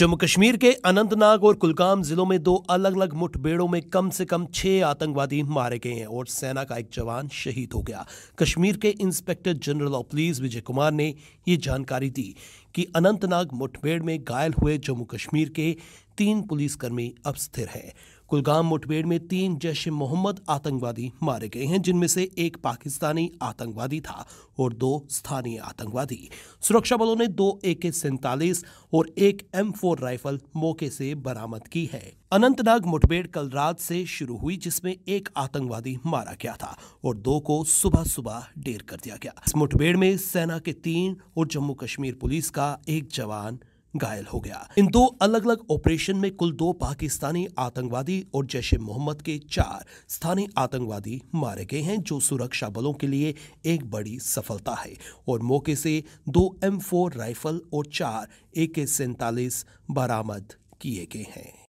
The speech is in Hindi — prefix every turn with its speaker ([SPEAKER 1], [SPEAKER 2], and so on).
[SPEAKER 1] जम्मू कश्मीर के अनंतनाग और कुलगाम जिलों में दो अलग अलग मुठभेड़ों में कम से कम छह आतंकवादी मारे गए हैं और सेना का एक जवान शहीद हो गया कश्मीर के inspector general of police Vijay Kumar ने ये जानकारी दी कि अनंतनाग मुठभेड़ में घायल हुए जम्मू कश्मीर के तीन पुलिसकर्मी अब स्थिर हैं कुलगाम मुठभेड़ में तीन जैश मोहम्मद आतंकवादी मारे गए हैं जिनमें से एक पाकिस्तानी आतंकवादी था और दो स्थानीय आतंकवादी सुरक्षा बलों ने दो ए के सैतालीस और एक एम फोर राइफल मौके से बरामद की है अनंतनाग मुठभेड़ कल रात से शुरू हुई जिसमें एक आतंकवादी मारा गया था और दो को सुबह सुबह ढेर कर दिया गया इस मुठभेड़ में सेना के तीन और जम्मू कश्मीर पुलिस का एक जवान घायल हो गया इन दो अलग अलग ऑपरेशन में कुल दो पाकिस्तानी आतंकवादी और जैश ए मोहम्मद के चार स्थानीय आतंकवादी मारे गए हैं जो सुरक्षा बलों के लिए एक बड़ी सफलता है और मौके से दो एम फोर राइफल और चार ए के
[SPEAKER 2] बरामद किए गए हैं